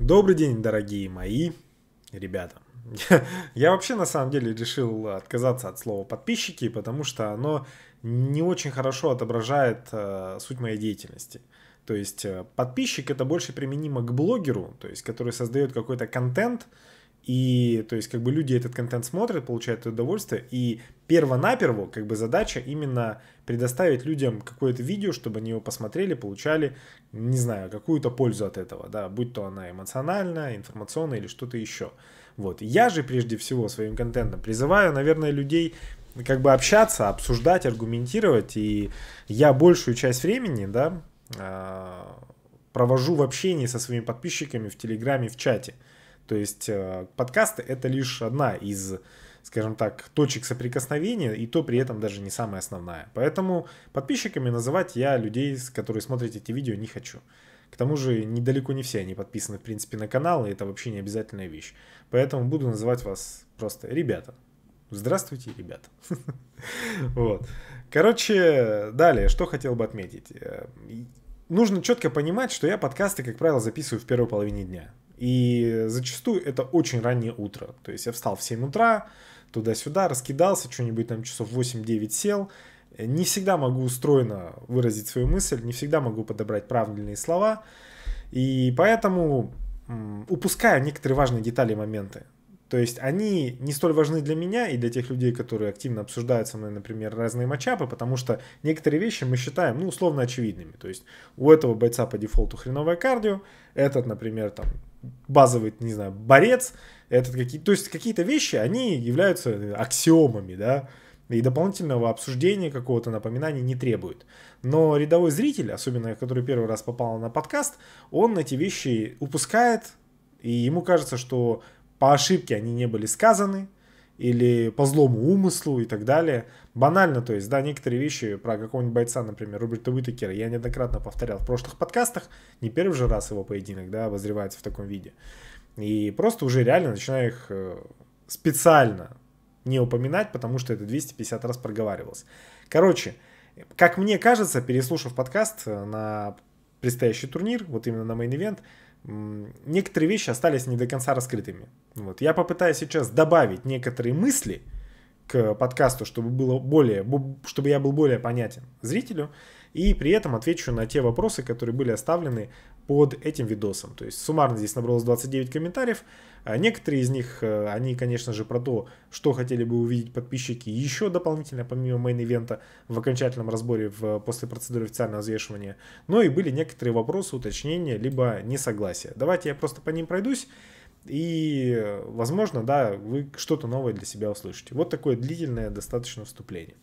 Добрый день, дорогие мои ребята. Я, вообще на самом деле решил отказаться от слова подписчики, потому что оно не очень хорошо отображает э, суть моей деятельности. То есть э, подписчик это больше применимо к блогеру, то есть который создает какой-то контент, э, и, то есть, как бы люди этот контент смотрят, получают удовольствие. И перво-наперво, как бы, задача именно предоставить людям какое-то видео, чтобы они его посмотрели, получали, не знаю, какую-то пользу от этого, да, будь то она эмоциональная, информационная или что-то еще. Вот. Я же, прежде всего, своим контентом призываю, наверное, людей как бы общаться, обсуждать, аргументировать. И я большую часть времени, да, а, провожу в общении со своими подписчиками в Телеграме, в чате. То есть э, подкасты это лишь одна из, скажем так, точек соприкосновения, и то при этом даже не самая основная. Поэтому подписчиками называть я людей, которые смотрят эти видео, не хочу. К тому же недалеко не все они подписаны, в принципе, на канал, и это вообще не обязательная вещь. Поэтому буду называть вас просто ребята. Здравствуйте, ребята. Вот. Короче, далее, что хотел бы отметить. Э, нужно четко понимать, что я подкасты, как правило, записываю в первой половине дня. И зачастую это очень раннее утро. То есть я встал в 7 утра, туда-сюда, раскидался, что-нибудь там часов 8-9 сел. Не всегда могу устроено выразить свою мысль, не всегда могу подобрать правильные слова. И поэтому упускаю некоторые важные детали и моменты. То есть они не столь важны для меня и для тех людей, которые активно обсуждают со мной, например, разные матчапы, потому что некоторые вещи мы считаем, ну, условно очевидными. То есть у этого бойца по дефолту хреновое кардио, этот, например, там, базовый, не знаю, борец, это какие, то есть какие-то вещи, они являются аксиомами, да, и дополнительного обсуждения какого-то напоминания не требует. Но рядовой зритель, особенно который первый раз попал на подкаст, он эти вещи упускает, и ему кажется, что по ошибке они не были сказаны, или по злому умыслу и так далее. Банально, то есть, да, некоторые вещи про какого-нибудь бойца, например, Роберта Уитакера, я неоднократно повторял в прошлых подкастах, не первый же раз его поединок, да, обозревается в таком виде. И просто уже реально начинаю их э, специально не упоминать, потому что это 250 раз проговаривалось. Короче, как мне кажется, переслушав подкаст э, на предстоящий турнир, вот именно на мейн-ивент, некоторые вещи остались не до конца раскрытыми. Вот. Я попытаюсь сейчас добавить некоторые мысли к подкасту, чтобы, было более, чтобы я был более понятен зрителю, и при этом отвечу на те вопросы, которые были оставлены под этим видосом. То есть суммарно здесь набралось 29 комментариев. А некоторые из них, э, они, конечно же, про то, что хотели бы увидеть подписчики еще дополнительно, помимо мейн-ивента, в окончательном разборе в, после процедуры официального взвешивания. Но и были некоторые вопросы, уточнения, либо несогласия. Давайте я просто по ним пройдусь. И, возможно, да, вы что-то новое для себя услышите. Вот такое длительное достаточно вступление.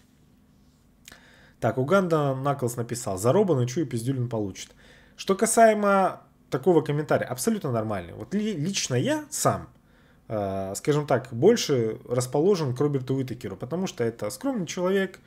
Так, Уганда Наклс написал, заробан и чую пиздюлин получит. Что касаемо такого комментария, абсолютно нормальный. Вот лично я сам, э, скажем так, больше расположен к Роберту Уитакеру, потому что это скромный человек,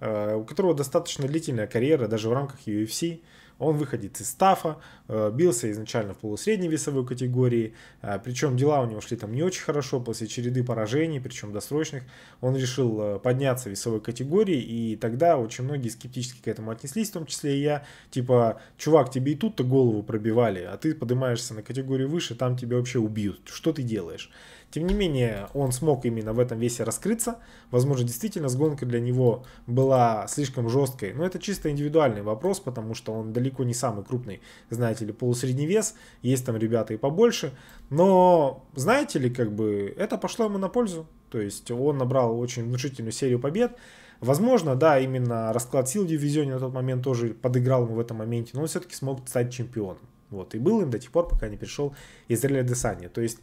э, у которого достаточно длительная карьера даже в рамках UFC. Он выходит из стафа, э, бился изначально в полусредней весовой категории, э, причем дела у него шли там не очень хорошо, после череды поражений, причем досрочных, он решил э, подняться в весовой категории, и тогда очень многие скептически к этому отнеслись, в том числе и я, типа, чувак, тебе и тут-то голову пробивали, а ты поднимаешься на категорию выше, там тебя вообще убьют, что ты делаешь? Тем не менее, он смог именно в этом весе раскрыться. Возможно, действительно, с гонкой для него была слишком жесткой. Но это чисто индивидуальный вопрос, потому что он далеко не самый крупный, знаете ли, полусредний вес. Есть там ребята и побольше. Но, знаете ли, как бы это пошло ему на пользу. То есть он набрал очень внушительную серию побед. Возможно, да, именно расклад сил в дивизионе на тот момент тоже подыграл ему в этом моменте, но он все-таки смог стать чемпионом. Вот, и был им до тех пор, пока не пришел Израиль Десани. То есть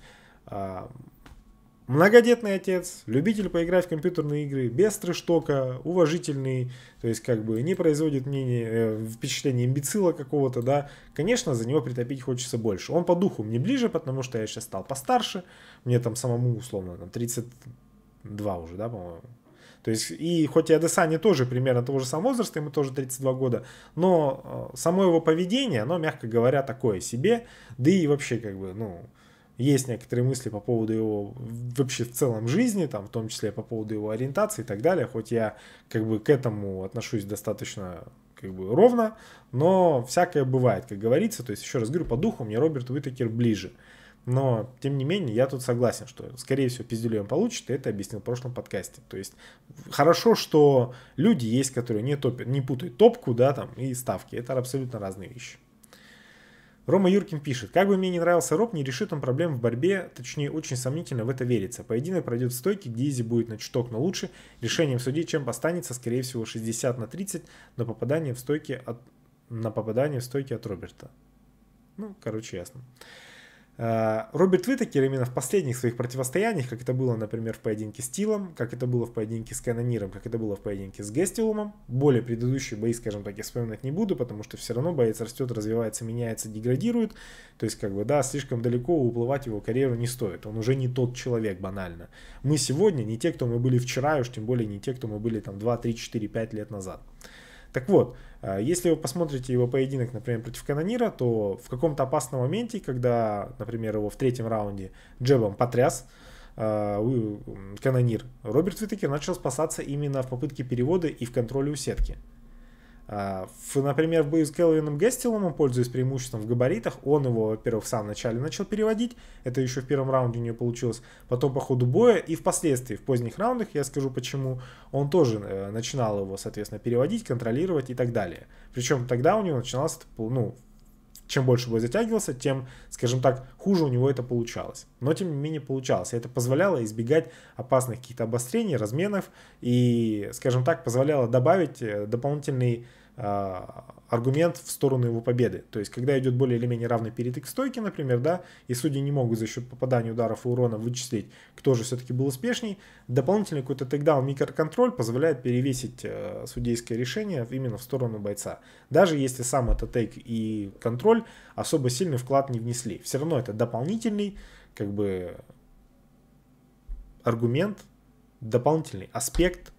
а, многодетный отец, любитель поиграть в компьютерные игры, без трэштока, уважительный, то есть как бы не производит мнение, э, впечатление имбецила какого-то, да, конечно, за него притопить хочется больше. Он по духу мне ближе, потому что я сейчас стал постарше, мне там самому, условно, там 32 уже, да, по-моему, то есть, и хоть и Адесани тоже примерно того же самого возраста, ему тоже 32 года, но э, само его поведение, оно, мягко говоря, такое себе, да и вообще, как бы, ну, есть некоторые мысли по поводу его вообще в целом жизни, там, в том числе по поводу его ориентации и так далее, хоть я как бы к этому отношусь достаточно как бы ровно, но всякое бывает, как говорится, то есть еще раз говорю, по духу мне Роберт Уитакер ближе. Но, тем не менее, я тут согласен, что, скорее всего, пиздюлей он получит, и это объяснил в прошлом подкасте. То есть, хорошо, что люди есть, которые не, топят, не путают топку, да, там, и ставки. Это абсолютно разные вещи. Рома Юркин пишет, как бы мне не нравился Роб, не решит он проблем в борьбе, точнее очень сомнительно в это верится. Поединок пройдет в стойке, где Изи будет на чуток, но лучше решением судей, чем останется, скорее всего, 60 на 30 на попадание в стойке от, на попадание в стойке от Роберта. Ну, короче, ясно. Э, Роберт Витакер именно в последних своих противостояниях, как это было, например, в поединке с Тилом, как это было в поединке с Канониром, как это было в поединке с Гестилумом, более предыдущие бои, скажем так, я вспоминать не буду, потому что все равно боец растет, развивается, меняется, деградирует, то есть, как бы, да, слишком далеко уплывать его карьеру не стоит, он уже не тот человек, банально. Мы сегодня не те, кто мы были вчера, уж тем более не те, кто мы были там 2, 3, 4, 5 лет назад. Так вот, э, если вы посмотрите его поединок, например, против Канонира, то в каком-то опасном моменте, когда, например, его в третьем раунде джебом потряс, э, канонир, Роберт Витакер начал спасаться именно в попытке перевода и в контроле у сетки. А, в, Например, в бою с Келвином Гестиломом, пользуясь преимуществом в габаритах, он его, во-первых, в самом начале начал переводить, это еще в первом раунде у него получилось, потом по ходу боя и впоследствии, в поздних раундах, я скажу почему, он тоже э, начинал его, соответственно, переводить, контролировать и так далее. Причем тогда у него начиналось, ну, чем больше бой затягивался, тем, скажем так, хуже у него это получалось. Но тем не менее получалось. это позволяло избегать опасных каких-то обострений, разменов и, скажем так, позволяло добавить э, дополнительный а, аргумент в сторону его победы. То есть, когда идет более или менее равный перетык в например, да, и судьи не могут за счет попадания ударов и урона вычислить, кто же все-таки был успешней, дополнительный какой-то тегдаун микроконтроль позволяет перевесить э, судейское решение именно в сторону бойца. Даже если сам этот тейк и контроль особо сильный вклад не внесли. Все равно это дополнительный, как бы, аргумент, дополнительный аспект –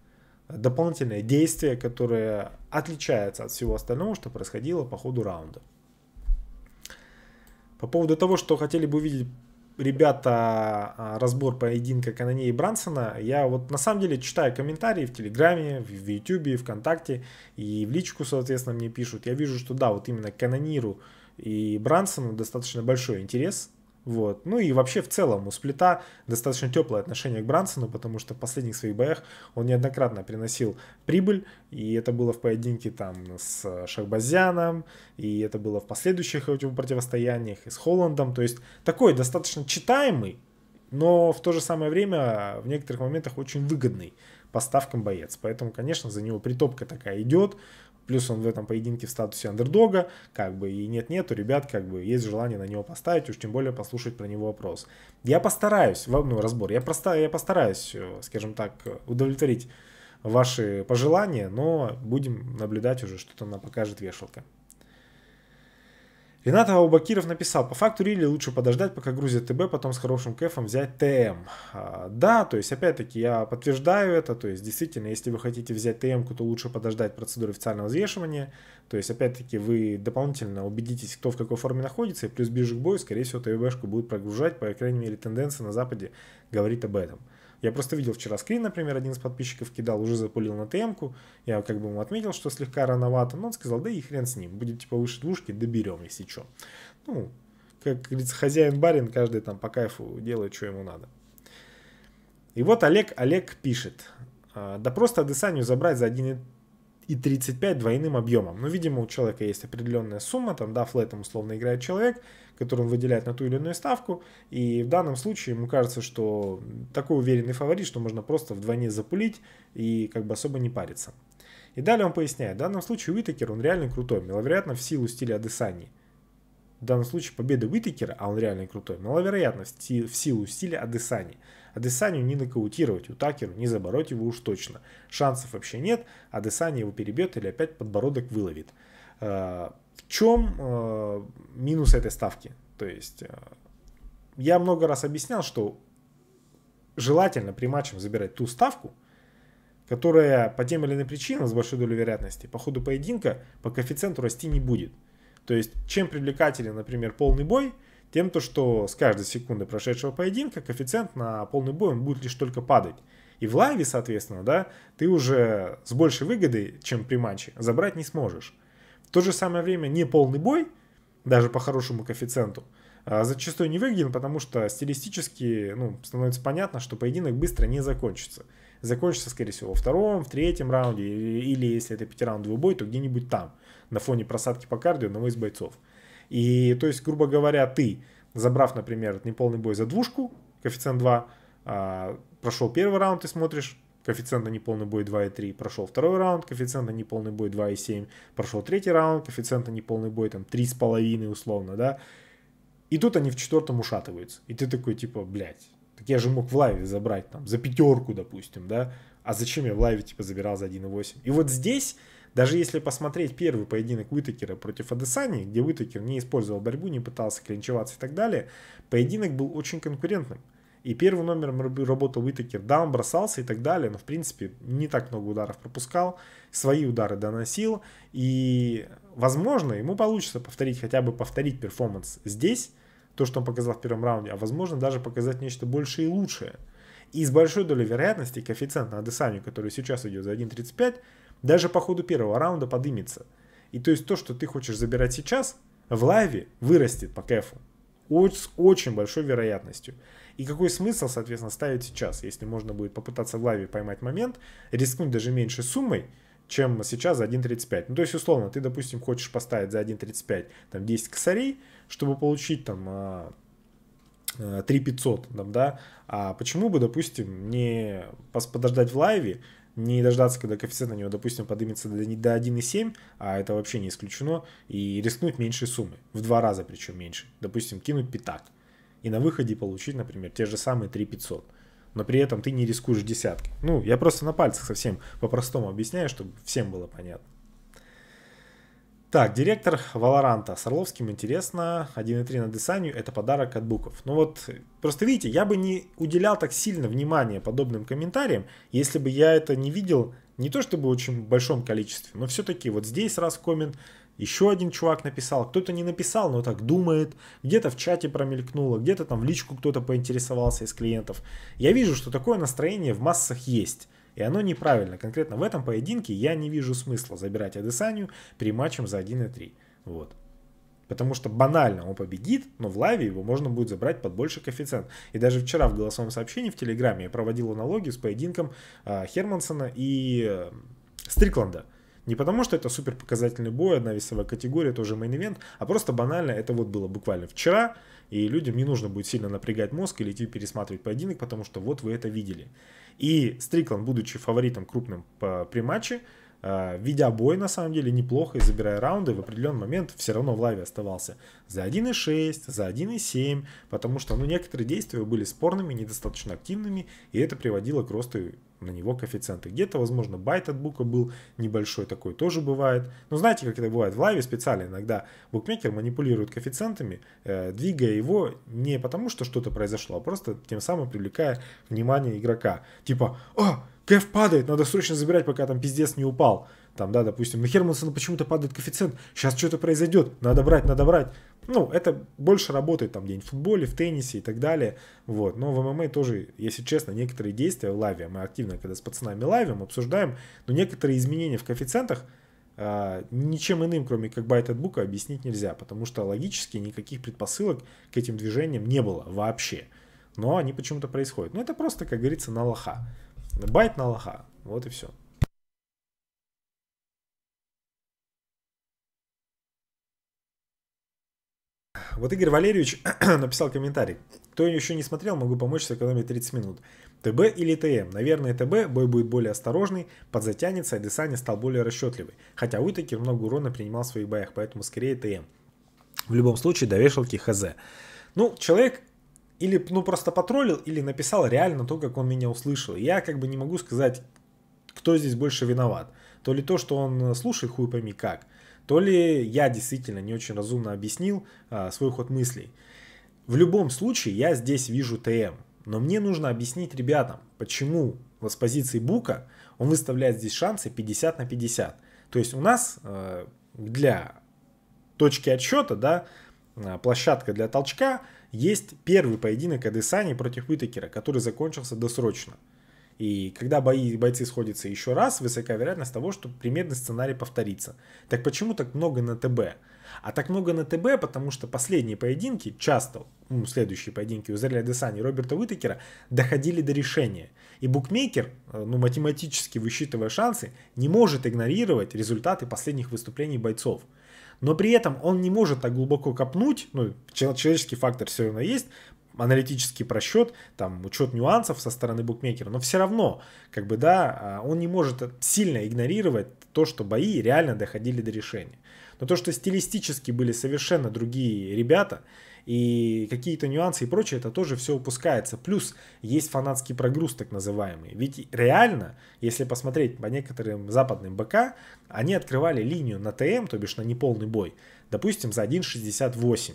дополнительное действие, которое отличается от всего остального, что происходило по ходу раунда. По поводу того, что хотели бы увидеть ребята а, разбор поединка Каноне и Брансона, я вот на самом деле читаю комментарии в Телеграме, в Ютубе, ВКонтакте и в личку, соответственно, мне пишут. Я вижу, что да, вот именно Канониру и Брансону достаточно большой интерес вот. Ну и вообще в целом у Сплита достаточно теплое отношение к Брансону, потому что в последних своих боях он неоднократно приносил прибыль, и это было в поединке там с Шахбазяном, и это было в последующих противостояниях и с Холландом, то есть такой достаточно читаемый, но в то же самое время в некоторых моментах очень выгодный по ставкам боец. Поэтому, конечно, за него притопка такая идет. Плюс он в этом поединке в статусе андердога, как бы, и нет-нет, у ребят, как бы, есть желание на него поставить, уж тем более послушать про него вопрос. Я постараюсь, ну, разбор, я, просто, я постараюсь, э, скажем так, удовлетворить ваши пожелания, но будем наблюдать уже, что там нам покажет вешалка. Ренат Аубакиров написал, по факту Рили лучше подождать, пока грузит ТБ, потом с хорошим кэфом взять ТМ. А, да, то есть, опять-таки, я подтверждаю это, то есть, действительно, если вы хотите взять ТМ, то лучше подождать процедуры официального взвешивания, то есть, опять-таки, вы дополнительно убедитесь, кто в какой форме находится, и плюс ближе к бою, скорее всего, ТБшку будут прогружать, по крайней мере, тенденция на Западе говорит об этом. Я просто видел вчера скрин, например, один из подписчиков кидал, уже запулил на тм Я как бы ему отметил, что слегка рановато, но он сказал, да и хрен с ним, будет типа выше двушки, доберем, если что. Ну, как говорится, хозяин-барин, каждый там по кайфу делает, что ему надо. И вот Олег, Олег пишет. «А, да просто Адесанию забрать за 1 и 35 двойным объемом. Ну, видимо, у человека есть определенная сумма, там, да, флетом условно играет человек, который он выделяет на ту или иную ставку. И в данном случае ему кажется, что такой уверенный фаворит, что можно просто вдвойне запулить и как бы особо не париться. И далее он поясняет, в данном случае Уитакер, он реально крутой, маловероятно в силу стиля Адесани. В данном случае победа Уитакера, а он реально крутой, маловероятно в силу стиля Адесани. Адесанию не нокаутировать, у Такеру не забороть его уж точно. Шансов вообще нет, Адесани его перебьет или опять подбородок выловит. Э, в чем э, минус этой ставки? То есть э, я много раз объяснял, что желательно при матчем забирать ту ставку, которая по тем или иным причинам с большой долей вероятности по ходу поединка по коэффициенту расти не будет. То есть чем привлекателен, например, полный бой, тем то, что с каждой секунды прошедшего поединка коэффициент на полный бой он будет лишь только падать. И в лайве, соответственно, да, ты уже с большей выгодой, чем при матче, забрать не сможешь. В то же самое время не полный бой, даже по хорошему коэффициенту, а зачастую не выгоден, потому что стилистически ну, становится понятно, что поединок быстро не закончится. Закончится, скорее всего, во втором, в третьем раунде, или, или если это пятираундовый бой, то где-нибудь там, на фоне просадки по кардио одного из бойцов. И, то есть, грубо говоря, ты, забрав, например, неполный бой за двушку, коэффициент 2, а, прошел первый раунд, ты смотришь коэффициент на неполный бой 2,3, прошел второй раунд, коэффициент на неполный бой 2,7, прошел третий раунд, коэффициент на неполный бой там 3,5 условно, да. И тут они в четвертом ушатываются. И ты такой, типа, блядь, так я же мог в лайве забрать там за пятерку, допустим, да. А зачем я в лайве, типа, забирал за 1,8? И вот здесь даже если посмотреть первый поединок Уитакера против Адесани, где Уитакер не использовал борьбу, не пытался клинчеваться и так далее, поединок был очень конкурентным. И первым номером работал Уитакер. Да, он бросался и так далее, но, в принципе, не так много ударов пропускал. Свои удары доносил. И, возможно, ему получится повторить, хотя бы повторить перформанс здесь, то, что он показал в первом раунде, а, возможно, даже показать нечто большее и лучшее. И с большой долей вероятности коэффициент на Адесанию, который сейчас идет за 1.35, даже по ходу первого раунда подымется. И то есть то, что ты хочешь забирать сейчас, в лайве вырастет по кэфу с очень большой вероятностью. И какой смысл, соответственно, ставить сейчас, если можно будет попытаться в лаве поймать момент, рискнуть даже меньшей суммой, чем сейчас за 1.35. Ну, то есть, условно, ты, допустим, хочешь поставить за 1.35 там 10 косарей, чтобы получить там 3500, а, а, там, да, а почему бы, допустим, не подождать в лайве, не дождаться, когда коэффициент на него, допустим, поднимется до 1,7, а это вообще не исключено, и рискнуть меньшей суммы, в два раза причем меньше. Допустим, кинуть пятак и на выходе получить, например, те же самые 3500 но при этом ты не рискуешь десятки. Ну, я просто на пальцах совсем по-простому объясняю, чтобы всем было понятно. Так, директор Валоранта с Орловским интересно. 1.3 на Десанию это подарок от буков. Ну вот, просто видите, я бы не уделял так сильно внимания подобным комментариям, если бы я это не видел не то чтобы в очень большом количестве, но все-таки вот здесь раз коммент, еще один чувак написал, кто-то не написал, но так думает, где-то в чате промелькнуло, где-то там в личку кто-то поинтересовался из клиентов. Я вижу, что такое настроение в массах есть. И оно неправильно. Конкретно в этом поединке я не вижу смысла забирать Адесанию при матчем за 1.3. Вот. Потому что банально он победит, но в лайве его можно будет забрать под больший коэффициент. И даже вчера в голосовом сообщении в Телеграме я проводил аналогию с поединком э, Хермансона и э, Стрикланда. Не потому, что это супер показательный бой, одна весовая категория, тоже мейн-ивент, а просто банально это вот было буквально вчера, и людям не нужно будет сильно напрягать мозг или идти пересматривать поединок, потому что вот вы это видели. И Стрикланд, будучи фаворитом крупным при матче, а, ведя бой на самом деле неплохо и забирая раунды, в определенный момент все равно в лаве оставался за 1.6, за 1.7, потому что ну, некоторые действия были спорными, недостаточно активными, и это приводило к росту на него коэффициенты. Где-то, возможно, байт от бука был небольшой, такой тоже бывает. Но знаете, как это бывает в лайве специально, иногда букмекер манипулирует коэффициентами, э, двигая его не потому, что что-то произошло, а просто тем самым привлекая внимание игрока. Типа, о, «А, кэф падает, надо срочно забирать, пока там пиздец не упал там, да, допустим, на «Ну, Хермансона почему-то падает коэффициент, сейчас что-то произойдет, надо брать, надо брать. Ну, это больше работает там день в футболе, в теннисе и так далее, вот, но в ММА тоже, если честно, некоторые действия в лаве, мы активно, когда с пацанами лавим, обсуждаем, но некоторые изменения в коэффициентах, э, ничем иным, кроме как байт от объяснить нельзя, потому что логически никаких предпосылок к этим движениям не было вообще. Но они почему-то происходят. Ну, это просто, как говорится, на лоха. Байт на лоха. Вот и все. Вот Игорь Валерьевич написал комментарий. Кто еще не смотрел, могу помочь сэкономить 30 минут. ТБ или ТМ? Наверное, ТБ. Бой будет более осторожный, подзатянется, а Десани стал более расчетливый. Хотя Уитакер много урона принимал в своих боях, поэтому скорее ТМ. В любом случае, до вешалки ХЗ. Ну, человек или ну просто потроллил, или написал реально то, как он меня услышал. Я как бы не могу сказать, кто здесь больше виноват. То ли то, что он э, слушает хуй пойми как – то ли я действительно не очень разумно объяснил а, свой ход мыслей. В любом случае я здесь вижу ТМ, но мне нужно объяснить ребятам, почему вот с позиции бука он выставляет здесь шансы 50 на 50. То есть у нас э, для точки отсчета, да, э, площадка для толчка, есть первый поединок Адесани против Уитакера, который закончился досрочно – и когда бои, бойцы сходятся еще раз, высока вероятность того, что примерный сценарий повторится. Так почему так много на ТБ? А так много на ТБ, потому что последние поединки, часто ну, следующие поединки у Зеля Десани и Роберта Уитакера доходили до решения. И букмекер, э, ну, математически высчитывая шансы, не может игнорировать результаты последних выступлений бойцов. Но при этом он не может так глубоко копнуть, ну, человеческий фактор все равно есть, аналитический просчет, там учет нюансов со стороны букмекера, но все равно, как бы, да, а, он не может сильно игнорировать то, что бои реально доходили до решения. Но то, что стилистически были совершенно другие ребята, и какие-то нюансы и прочее, это тоже все упускается. Плюс есть фанатский прогруз, так называемый. Ведь реально, если посмотреть по некоторым западным БК, они открывали линию на ТМ, то бишь на неполный бой, допустим, за 1.68.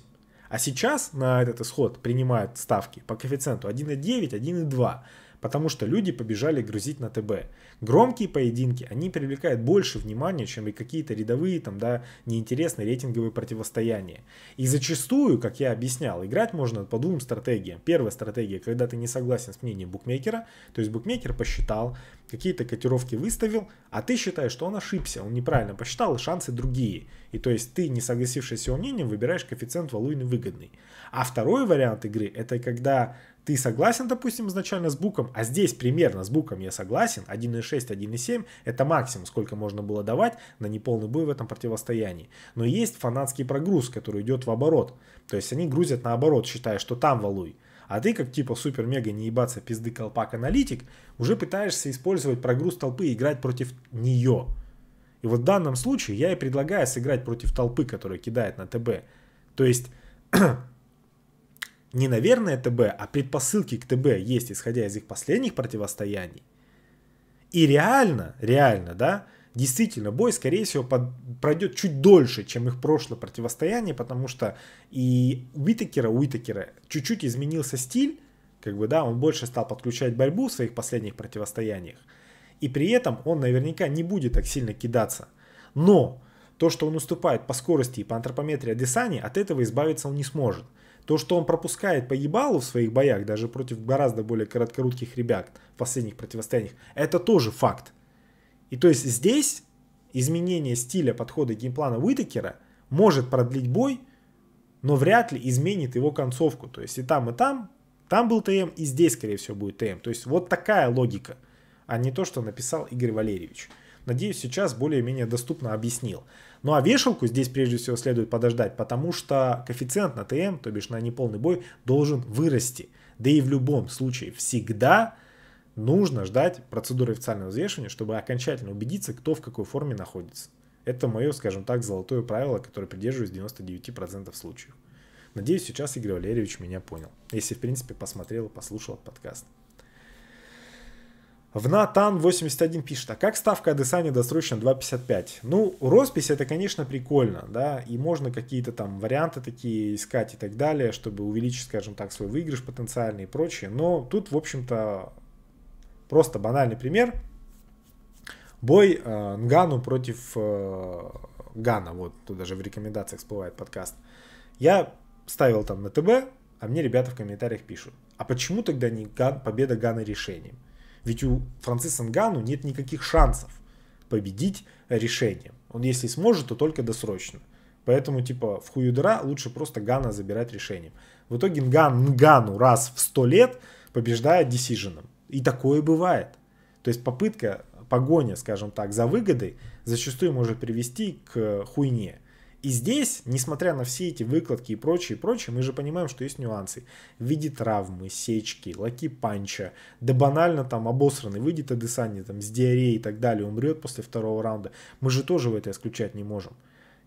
А сейчас на этот исход принимают ставки по коэффициенту 1,9, 1,2 потому что люди побежали грузить на ТБ. Громкие поединки, они привлекают больше внимания, чем и какие-то рядовые, там, да, неинтересные рейтинговые противостояния. И зачастую, как я объяснял, играть можно по двум стратегиям. Первая стратегия, когда ты не согласен с мнением букмекера, то есть букмекер посчитал, какие-то котировки выставил, а ты считаешь, что он ошибся, он неправильно посчитал, и шансы другие. И то есть ты, не согласившись с его мнением, выбираешь коэффициент валуйный выгодный. А второй вариант игры, это когда ты согласен, допустим, изначально с буком, а здесь примерно с буком я согласен, 1.6, 1.7 это максимум, сколько можно было давать на неполный бой в этом противостоянии. Но есть фанатский прогруз, который идет в оборот. То есть они грузят наоборот, считая, что там валуй. А ты, как типа супер-мега не ебаться пизды колпак-аналитик, уже пытаешься использовать прогруз толпы и играть против нее. И вот в данном случае я и предлагаю сыграть против толпы, которая кидает на ТБ. То есть не наверное ТБ, а предпосылки к ТБ есть, исходя из их последних противостояний. И реально, реально, да, действительно, бой, скорее всего, под, пройдет чуть дольше, чем их прошлое противостояние, потому что и Уитакера, Уитакера чуть-чуть изменился стиль, как бы, да, он больше стал подключать борьбу в своих последних противостояниях. И при этом он наверняка не будет так сильно кидаться. Но то, что он уступает по скорости и по антропометрии Адесани, от этого избавиться он не сможет. То, что он пропускает по ебалу в своих боях, даже против гораздо более короткорудких ребят в последних противостояниях, это тоже факт. И то есть здесь изменение стиля подхода геймплана Уитакера может продлить бой, но вряд ли изменит его концовку. То есть и там, и там, там был ТМ, и здесь, скорее всего, будет ТМ. То есть вот такая логика, а не то, что написал Игорь Валерьевич. Надеюсь, сейчас более-менее доступно объяснил. Ну а вешалку здесь прежде всего следует подождать, потому что коэффициент на ТМ, то бишь на неполный бой, должен вырасти. Да и в любом случае всегда нужно ждать процедуры официального взвешивания, чтобы окончательно убедиться, кто в какой форме находится. Это мое, скажем так, золотое правило, которое придерживаюсь 99% случаев. Надеюсь, сейчас Игорь Валерьевич меня понял. Если, в принципе, посмотрел и послушал подкаст. В Натан 81 пишет, а как ставка Адесани досрочно 2.55? Ну, роспись это, конечно, прикольно, да, и можно какие-то там варианты такие искать и так далее, чтобы увеличить, скажем так, свой выигрыш потенциальный и прочее, но тут, в общем-то, просто банальный пример. Бой э, Нгану против э, Гана, вот тут даже в рекомендациях всплывает подкаст. Я ставил там на ТБ, а мне ребята в комментариях пишут, а почему тогда не Ган, победа Гана решением? Ведь у Франциса Нгану нет никаких шансов победить решением. Он если сможет, то только досрочно. Поэтому, типа, в хую хуюдера лучше просто Гана забирать решением. В итоге Нган Нгану раз в сто лет побеждает десиженом. И такое бывает. То есть попытка, погоня, скажем так, за выгодой зачастую может привести к хуйне. И здесь, несмотря на все эти выкладки и прочее, и прочее, мы же понимаем, что есть нюансы. В виде травмы, сечки, лаки панча, да банально там обосранный выйдет Адесани там с диареей и так далее, умрет после второго раунда. Мы же тоже в это исключать не можем.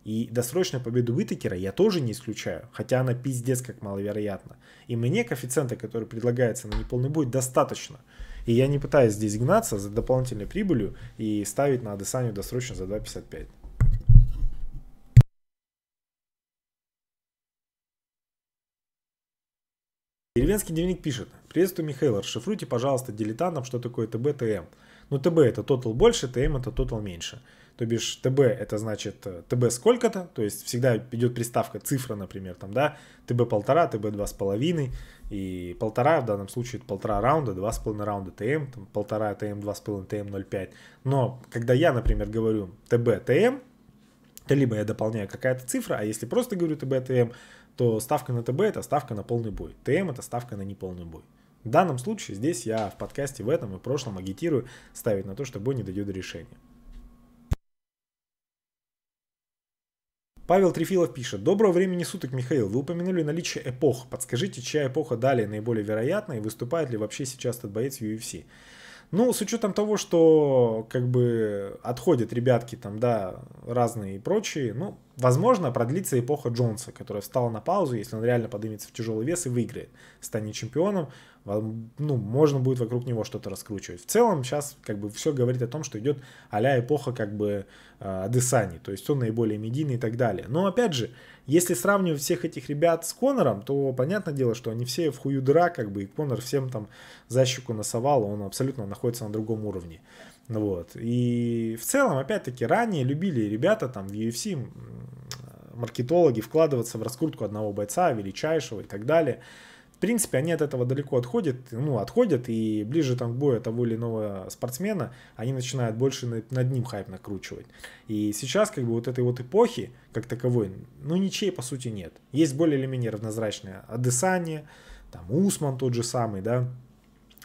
И досрочную победу Витакера я тоже не исключаю, хотя она пиздец как маловероятна. И мне коэффициента, который предлагается на неполный бой, достаточно. И я не пытаюсь здесь гнаться за дополнительной прибылью и ставить на Адесанию досрочно за 2.55. Деревенский дневник пишет. Приветствую, Михаил. Расшифруйте, пожалуйста, дилетантам, что такое ТБ, ТМ. Ну, ТБ это тотал больше, ТМ это тотал меньше. То бишь ТБ это значит э, ТБ сколько-то, то есть всегда идет приставка цифра, например, там, да, ТБ полтора, ТБ два с половиной, и полтора в данном случае это полтора раунда, два с половиной раунда ТМ, там, полтора ТМ, два с половиной ТМ, 0,5. Но когда я, например, говорю ТБ, ТМ, то либо я дополняю какая-то цифра, а если просто говорю ТБ, ТМ, то ставка на ТБ это ставка на полный бой, ТМ это ставка на неполный бой. В данном случае здесь я в подкасте в этом и прошлом агитирую ставить на то, что бой не дойдет до решения. Павел Трефилов пишет. Доброго времени суток, Михаил. Вы упомянули наличие эпох. Подскажите, чья эпоха далее наиболее вероятна и выступает ли вообще сейчас этот боец в UFC? Ну, с учетом того, что как бы отходят ребятки там, да, разные и прочие, ну, возможно, продлится эпоха Джонса, которая встала на паузу, если он реально поднимется в тяжелый вес и выиграет, станет чемпионом, а, ну, можно будет вокруг него что-то раскручивать. В целом сейчас как бы все говорит о том, что идет а эпоха как бы Адесани, то есть он наиболее медийный и так далее. Но опять же, если сравнивать всех этих ребят с Конором, то понятное дело, что они все в хую дыра, как бы, и Конор всем там за щеку насовал, а он абсолютно находится на другом уровне. Вот. И в целом, опять-таки, ранее любили ребята там в UFC, маркетологи, вкладываться в раскрутку одного бойца, величайшего и так далее – в принципе, они от этого далеко отходят, ну, отходят, и ближе там к бою того или иного спортсмена они начинают больше над, ним хайп накручивать. И сейчас, как бы, вот этой вот эпохи, как таковой, ну, ничей, по сути, нет. Есть более или менее равнозрачные Адесани, там, Усман тот же самый, да,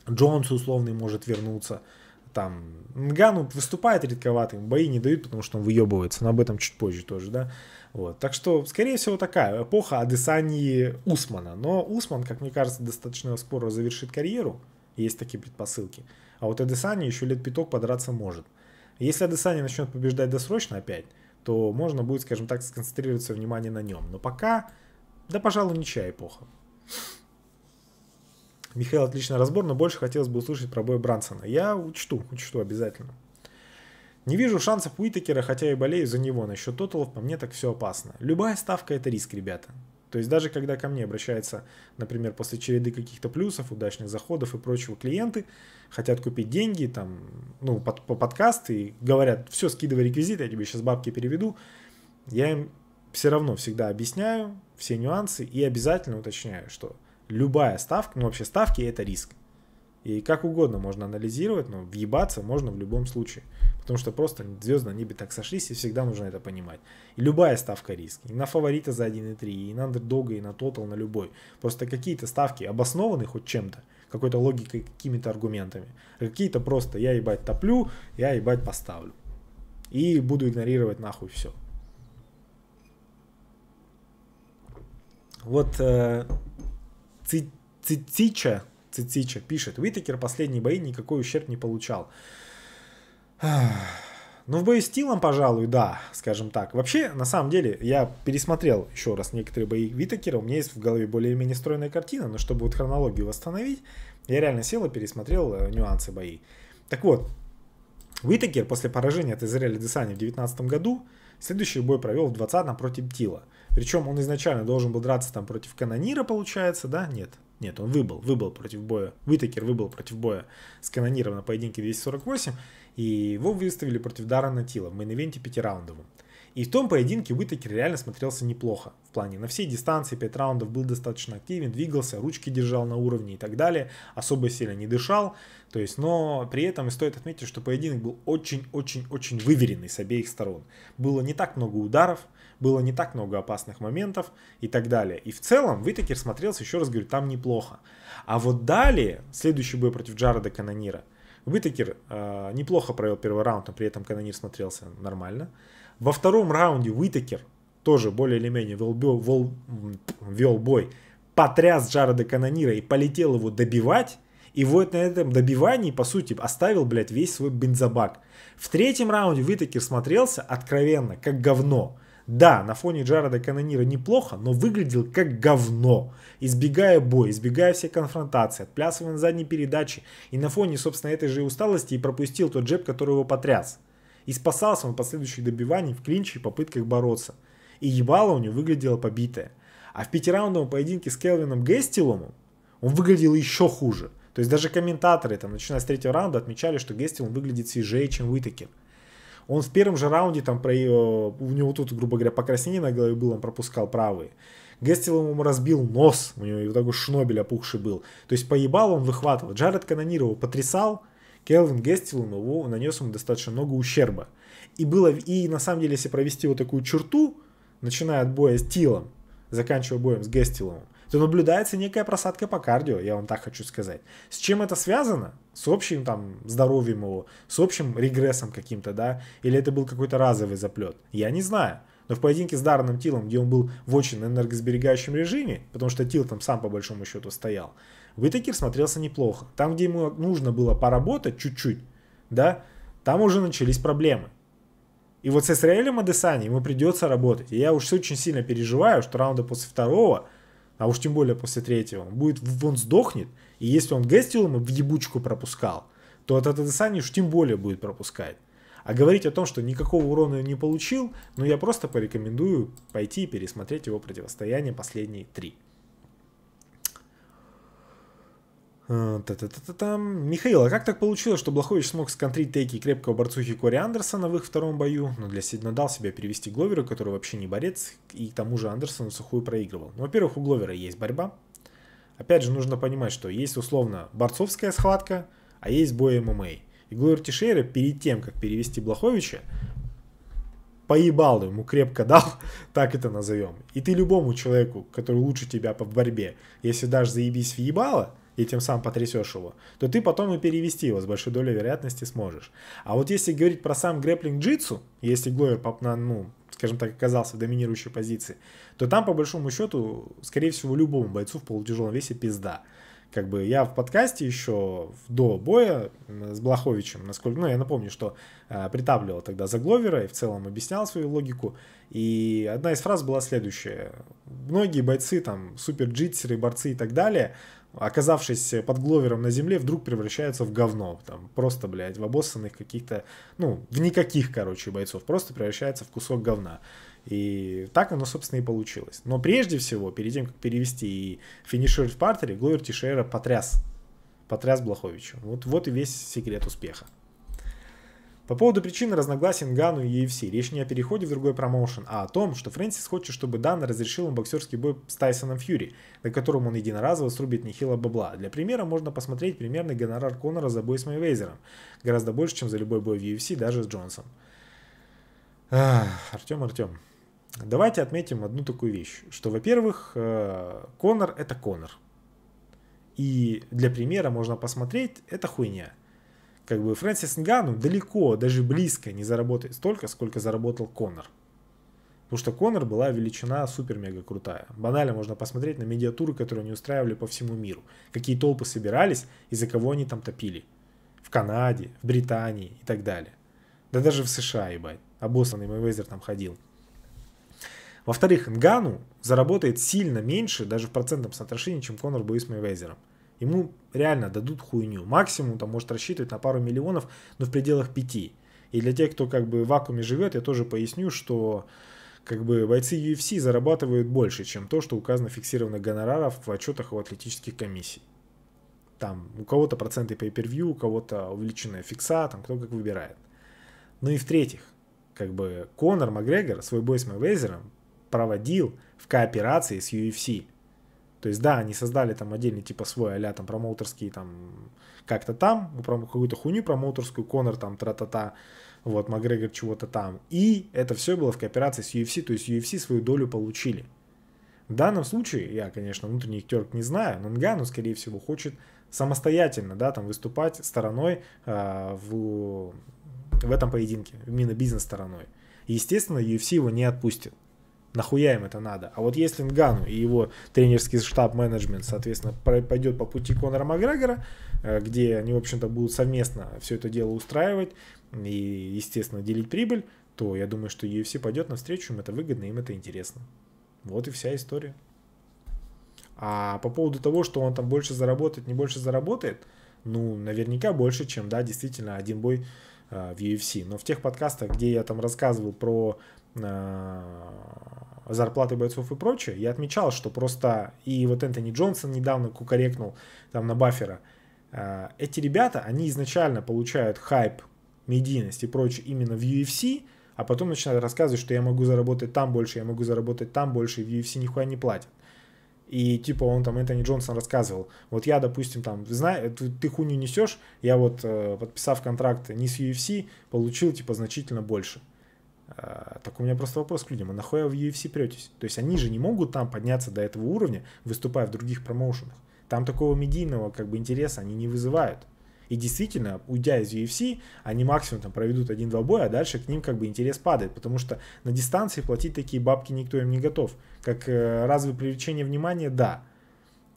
Джонс условный может вернуться – там Нгану выступает редковато, бои не дают, потому что он выебывается, но об этом чуть позже тоже, да. Вот. Так что, скорее всего, такая эпоха Адесании Усмана. Но Усман, как мне кажется, достаточно скоро завершит карьеру. Есть такие предпосылки. А вот Адесани еще лет пяток подраться может. Если Адесани начнет побеждать досрочно опять, то можно будет, скажем так, сконцентрироваться внимание на нем. Но пока, да, пожалуй, ничья эпоха. Михаил отличный разбор, но больше хотелось бы услышать про бой Брансона. Я учту, учту обязательно. Не вижу шансов Уитакера, хотя и болею за него. Насчет тоталов по мне так все опасно. Любая ставка это риск, ребята. То есть даже когда ко мне обращаются, например, после череды каких-то плюсов, удачных заходов и прочего, клиенты хотят купить деньги, там, ну, под, по подкаст и говорят, все, скидывай реквизиты, я тебе сейчас бабки переведу. Я им все равно всегда объясняю все нюансы и обязательно уточняю, что любая ставка, ну вообще ставки это риск. И как угодно можно анализировать, но въебаться можно в любом случае. Потому что просто звезды на небе так сошлись, и всегда нужно это понимать. И любая ставка риск. И на фаворита за 1,3, и на андердога, и на тотал, на любой. Просто какие-то ставки обоснованы хоть чем-то, какой-то логикой, какими-то аргументами. А какие-то просто я ебать топлю, я ебать поставлю. И буду игнорировать нахуй все. Вот э, Цицича, Цицича пишет, Уитакер последний бои никакой ущерб не получал. Ну, в бою с Тилом, пожалуй, да, скажем так. Вообще, на самом деле, я пересмотрел еще раз некоторые бои Витакера, у меня есть в голове более-менее стройная картина, но чтобы вот хронологию восстановить, я реально сел и пересмотрел э, нюансы бои. Так вот, Витакер после поражения от Израиля Десани в 2019 году следующий бой провел в 2020 против Тила – причем он изначально должен был драться там против Канонира, получается, да? Нет, нет, он выбыл, выбыл против боя. Витакер выбыл против боя с Канониром на поединке 248. И его выставили против Дарана Тила в мейн-ивенте пятираундовым. И в том поединке Уитакер реально смотрелся неплохо. В плане на всей дистанции 5 раундов был достаточно активен, двигался, ручки держал на уровне и так далее. Особо сильно не дышал. То есть, но при этом стоит отметить, что поединок был очень-очень-очень выверенный с обеих сторон. Было не так много ударов, было не так много опасных моментов и так далее. И в целом Витакер смотрелся, еще раз говорю, там неплохо. А вот далее, следующий бой против Джареда Канонира, Витакер э, неплохо провел первый раунд, но при этом Канонир смотрелся нормально. Во втором раунде Витакер тоже более или менее вел, вел, вел бой, потряс Джареда Канонира и полетел его добивать. И вот на этом добивании, по сути, оставил, блядь, весь свой бензобак. В третьем раунде Витакер смотрелся откровенно, как говно. Да, на фоне Джареда Канонира неплохо, но выглядел как говно. Избегая боя, избегая всей конфронтации, отплясывая на задней передаче. И на фоне, собственно, этой же усталости и пропустил тот джеб, который его потряс. И спасался он в последующих добиваний в клинче и попытках бороться. И ебало у него выглядело побитое. А в пятираундовом поединке с Келвином Гестиломом он выглядел еще хуже. То есть даже комментаторы, там, начиная с третьего раунда, отмечали, что Гестилом выглядит свежее, чем Уитакер. Он в первом же раунде, там, про, у него тут, грубо говоря, покраснение на голове было, он пропускал правые. Гестил ему разбил нос, у него и вот такой шнобель опухший был. То есть поебал он выхватывал. Джаред Канонир его потрясал, Келвин Гестил его нанес ему достаточно много ущерба. И было, и на самом деле, если провести вот такую черту, начиная от боя с Тилом, заканчивая боем с Гестилом, то наблюдается некая просадка по кардио, я вам так хочу сказать. С чем это связано? С общим там здоровьем его, с общим регрессом каким-то, да? Или это был какой-то разовый заплет? Я не знаю. Но в поединке с Дарреном Тилом, где он был в очень энергосберегающем режиме, потому что Тил там сам по большому счету стоял, Витакер смотрелся неплохо. Там, где ему нужно было поработать чуть-чуть, да, там уже начались проблемы. И вот с Израилем Адесани ему придется работать. И я уж очень сильно переживаю, что раунда после второго а уж тем более после третьего, он, будет, он сдохнет, и если он Гестилума в ебучку пропускал, то от Адесани уж тем более будет пропускать. А говорить о том, что никакого урона не получил, ну я просто порекомендую пойти и пересмотреть его противостояние последние три. Э, та-та-та-та-там. Михаил, а как так получилось, что Блохович смог сконтрить тейки крепкого борцухи Кори Андерсона в их втором бою, но ну, для себя дал себя перевести Гловера, который вообще не борец, и к тому же Андерсону сухую проигрывал? Ну, во-первых, у Гловера есть борьба. Опять же, нужно понимать, что есть условно борцовская схватка, а есть бой ММА. И Гловер Тишейра перед тем, как перевести Блоховича, поебал ему крепко дал, так это назовем. И ты любому человеку, который лучше тебя по борьбе, если дашь заебись в ебало – и тем самым потрясешь его, то ты потом и перевести его с большой долей вероятности сможешь. А вот если говорить про сам грэплинг джитсу, если Гловер, ну, скажем так, оказался в доминирующей позиции, то там, по большому счету, скорее всего, любому бойцу в полутяжелом весе пизда. Как бы я в подкасте еще до боя с Блаховичем, насколько, ну, я напомню, что э, притапливал тогда за Гловера и в целом объяснял свою логику. И одна из фраз была следующая. Многие бойцы, там, супер-джитсеры, борцы и так далее, оказавшись под Гловером на земле, вдруг превращается в говно. Там просто, блядь, в обоссанных каких-то, ну, в никаких, короче, бойцов. Просто превращается в кусок говна. И так оно, собственно, и получилось. Но прежде всего, перед тем, как перевести и финишировать в партере, Гловер Тишера потряс. Потряс Блоховичу. Вот, вот и весь секрет успеха. По поводу причины разногласий Нгану и UFC, речь не о переходе в другой промоушен, а о том, что Фрэнсис хочет, чтобы Дана разрешил им боксерский бой с Тайсоном Фьюри, на котором он единоразово срубит нехило бабла. Для примера можно посмотреть примерный гонорар Конора за бой с Мэйвейзером, гораздо больше, чем за любой бой в UFC, даже с Джонсом. Артем, Артем. Давайте отметим одну такую вещь, что, во-первых, э, Конор это Конор. И для примера можно посмотреть, это хуйня. Как бы Фрэнсис Нгану далеко, даже близко не заработает столько, сколько заработал Конор. Потому что Конор была величина супер-мега крутая. Банально можно посмотреть на медиатуры, которые они устраивали по всему миру. Какие толпы собирались и за кого они там топили. В Канаде, в Британии и так далее. Да даже в США, ебать. Обоссанный а Мэйвезер там ходил. Во-вторых, Нгану заработает сильно меньше, даже в процентном соотношении, чем Конор будет с Мэйвезером. Ему реально дадут хуйню. Максимум там может рассчитывать на пару миллионов, но в пределах пяти. И для тех, кто как бы в вакууме живет, я тоже поясню, что как бы бойцы UFC зарабатывают больше, чем то, что указано фиксированных гонораров в отчетах у атлетических комиссий. Там у кого-то проценты pay per у кого-то увеличенная фикса, там кто как выбирает. Ну и в-третьих, как бы Конор Макгрегор свой бой с Мэйвезером проводил в кооперации с UFC. То есть, да, они создали там отдельный типа свой а там промоутерский там как-то там, какую-то хуйню промоутерскую, Конор там тра-та-та, вот, Макгрегор чего-то там. И это все было в кооперации с UFC, то есть UFC свою долю получили. В данном случае, я, конечно, внутренних терк не знаю, но Нгану, скорее всего, хочет самостоятельно, да, там выступать стороной э, в, в этом поединке, именно бизнес-стороной. Естественно, UFC его не отпустит. Нахуя им это надо? А вот если Нгану и его тренерский штаб, менеджмент, соответственно, пойдет по пути Конора Макгрегора, э, где они, в общем-то, будут совместно все это дело устраивать и, естественно, делить прибыль, то я думаю, что UFC пойдет навстречу, им это выгодно, им это интересно. Вот и вся история. А по поводу того, что он там больше заработает, не больше заработает, ну, наверняка больше, чем, да, действительно, один бой э, в UFC. Но в тех подкастах, где я там рассказывал про Э, зарплаты бойцов и прочее, я отмечал, что просто и вот Энтони Джонсон недавно кукарекнул там на баффера. Э, эти ребята, они изначально получают хайп, медийность и прочее именно в UFC, а потом начинают рассказывать, что я могу заработать там больше, я могу заработать там больше, и в UFC нихуя не платят. И типа он там, Энтони Джонсон рассказывал, вот я, допустим, там, знаешь, ты, ты хуйню несешь, я вот, э, подписав контракт не с UFC, получил типа значительно больше. А, так у меня просто вопрос к людям, а нахуя в UFC претесь? То есть они же не могут там подняться до этого уровня, выступая в других промоушенах. Там такого медийного как бы интереса они не вызывают. И действительно, уйдя из UFC, они максимум там проведут один-два боя, а дальше к ним как бы интерес падает, потому что на дистанции платить такие бабки никто им не готов. Как э, разве привлечение внимания? Да.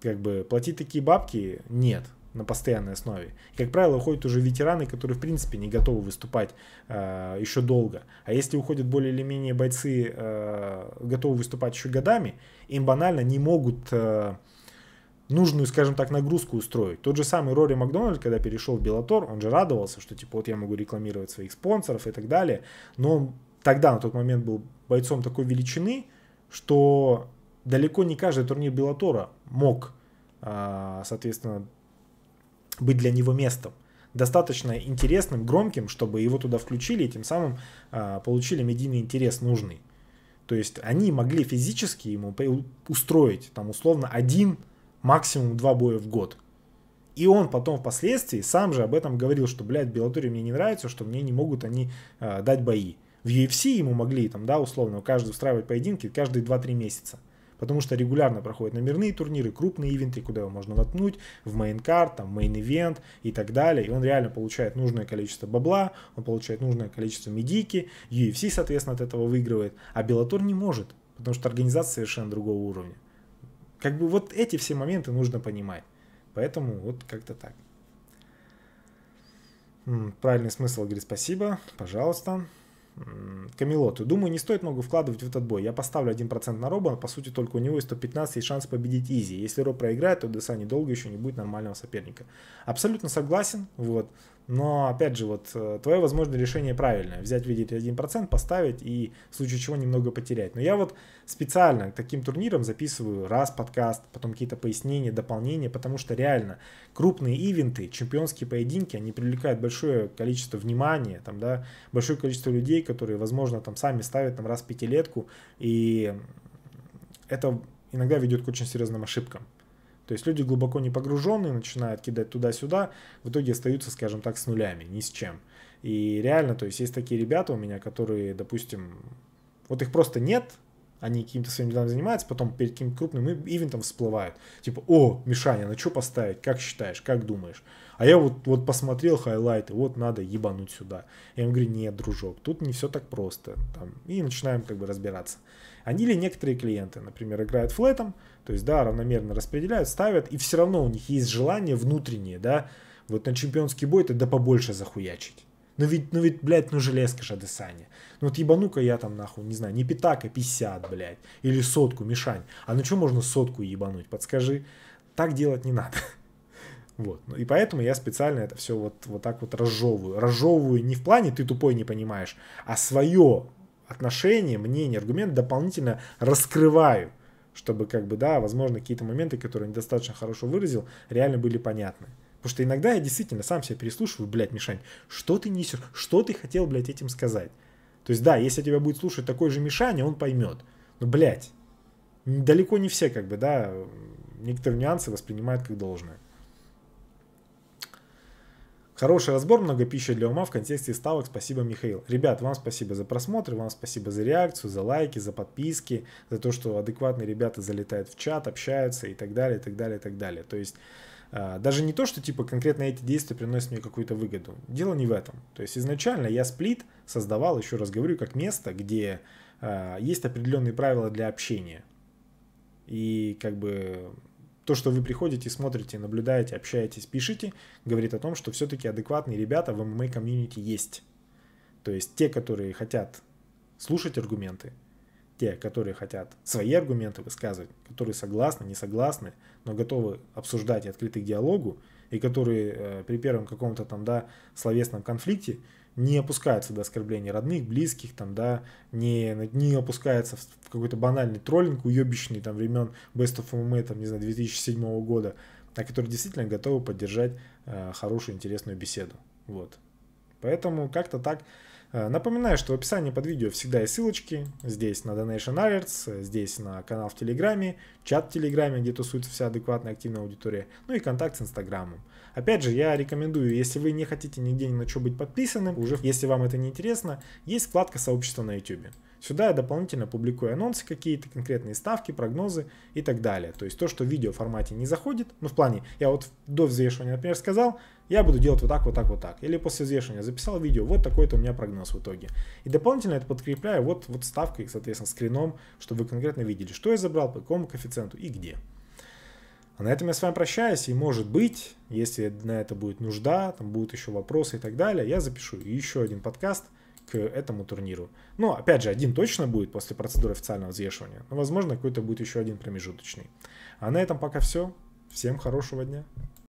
Как бы платить такие бабки? Нет на постоянной основе. И, как правило, уходят уже ветераны, которые, в принципе, не готовы выступать э, еще долго. А если уходят более или менее бойцы, э, готовы выступать еще годами, им банально не могут э, нужную, скажем так, нагрузку устроить. Тот же самый Рори Макдональд, когда перешел в Беллатор, он же радовался, что, типа, вот я могу рекламировать своих спонсоров и так далее. Но он тогда, на тот момент, был бойцом такой величины, что далеко не каждый турнир Беллатора мог э, соответственно, быть для него местом достаточно интересным, громким, чтобы его туда включили и тем самым а, получили медийный интерес нужный. То есть они могли физически ему устроить там условно один, максимум два боя в год. И он потом впоследствии сам же об этом говорил, что, блядь, Беллатури мне не нравится, что мне не могут они а, дать бои. В UFC ему могли там, да, условно, каждый устраивать поединки каждые 2-3 месяца потому что регулярно проходят номерные турниры, крупные ивенты, куда его можно наткнуть, в мейнкарт, там, мейн-ивент и так далее, и он реально получает нужное количество бабла, он получает нужное количество медики, UFC, соответственно, от этого выигрывает, а Беллатор не может, потому что организация совершенно другого уровня. Как бы вот эти все моменты нужно понимать, поэтому вот как-то так. Правильный смысл, говорит, спасибо, пожалуйста. Камелоту. Думаю, не стоит много вкладывать в этот бой. Я поставлю 1% на Роба, по сути, только у него есть 115 есть шанс победить Изи. Если Роб проиграет, то Десани долго еще не будет нормального соперника. Абсолютно согласен, вот. Но, опять же, вот э, твое возможное решение правильное. Взять видеть, виде 1%, поставить и в случае чего немного потерять. Но я вот специально к таким турнирам записываю раз подкаст, потом какие-то пояснения, дополнения, потому что реально крупные ивенты, чемпионские поединки, они привлекают большое количество внимания, там, да, большое количество людей, которые, возможно, там сами ставят там раз пятилетку, и это иногда ведет к очень серьезным ошибкам. То есть люди глубоко не погруженные начинают кидать туда-сюда, в итоге остаются, скажем так, с нулями, ни с чем. И реально, то есть есть такие ребята у меня, которые, допустим, вот их просто нет, они каким-то своим делом занимаются, потом перед каким-то крупным ивентом всплывают. Типа, о, Мишаня, на ну что поставить? Как считаешь? Как думаешь? А я вот, вот посмотрел хайлайты, вот надо ебануть сюда. Я ему говорю, нет, дружок, тут не все так просто. Там, и начинаем как бы разбираться. Они или некоторые клиенты, например, играют флетом, то есть, да, равномерно распределяют, ставят, и все равно у них есть желание внутреннее, да, вот на чемпионский бой тогда побольше захуячить. Ну ведь, ну ведь, блядь, ну железка же Адесаня. Ну вот ебану-ка я там, нахуй, не знаю, не пятак, а 50, блядь. Или сотку, Мишань. А на ну что можно сотку ебануть, подскажи? Так делать не надо. Вот. Ну и поэтому я специально это все вот, вот так вот разжевываю. Разжевываю не в плане ты тупой не понимаешь, а свое отношение, мнение, аргумент дополнительно раскрываю, чтобы как бы, да, возможно, какие-то моменты, которые недостаточно хорошо выразил, реально были понятны. Потому что иногда я действительно сам себя переслушиваю, блядь, Мишань, что ты несешь, что ты хотел, блядь, этим сказать? То есть, да, если тебя будет слушать такой же Мишань, он поймет. Но, блядь, далеко не все, как бы, да, некоторые нюансы воспринимают как должное. Хороший разбор, много пищи для ума в контексте ставок. Спасибо, Михаил. Ребят, вам спасибо за просмотр, вам спасибо за реакцию, за лайки, за подписки, за то, что адекватные ребята залетают в чат, общаются и так далее, и так далее, и так далее. То есть а, даже не то, что типа конкретно эти действия приносят мне какую-то выгоду. Дело не в этом. То есть изначально я сплит создавал, еще раз говорю, как место, где а, есть определенные правила для общения. И как бы то, что вы приходите, смотрите, наблюдаете, общаетесь, пишите, говорит о том, что все-таки адекватные ребята в ММА-комьюнити есть. То есть те, которые хотят слушать аргументы, те, которые хотят свои аргументы высказывать, которые согласны, не согласны, но готовы обсуждать и открыты к диалогу, и которые э, при первом каком-то там, да, словесном конфликте не опускается до оскорбления родных, близких, там, да, не, не опускается в какой-то банальный троллинг, уебищный, там, времен Best of MMA, там, не знаю, 2007 года, а которые действительно готовы поддержать э, хорошую, интересную беседу, вот. Поэтому как-то так Э, напоминаю, что в описании под видео всегда есть ссылочки. Здесь на Donation Alerts, здесь на канал в Телеграме, чат в Телеграме, где тусуется вся адекватная активная аудитория, ну и контакт с Инстаграмом. Опять же, я рекомендую, если вы не хотите нигде ни на что быть подписанным, уже если вам это не интересно, есть вкладка сообщества на YouTube. Сюда я дополнительно публикую анонсы какие-то, конкретные ставки, прогнозы и так далее. То есть то, что в видео формате не заходит, ну в плане, я вот до взвешивания, например, сказал, я буду делать вот так, вот так, вот так. Или после взвешивания записал видео, вот такой-то у меня прогноз в итоге. И дополнительно это подкрепляю вот, вот ставкой, соответственно, скрином, чтобы вы конкретно видели, что я забрал, по какому коэффициенту и где. А на этом я с вами прощаюсь, и может быть, если на это будет нужда, там будут еще вопросы и так далее, я запишу еще один подкаст к этому турниру. Но, ну, опять же, один точно будет после процедуры официального взвешивания, но, возможно, какой-то будет еще один промежуточный. А на этом пока все. Всем хорошего дня.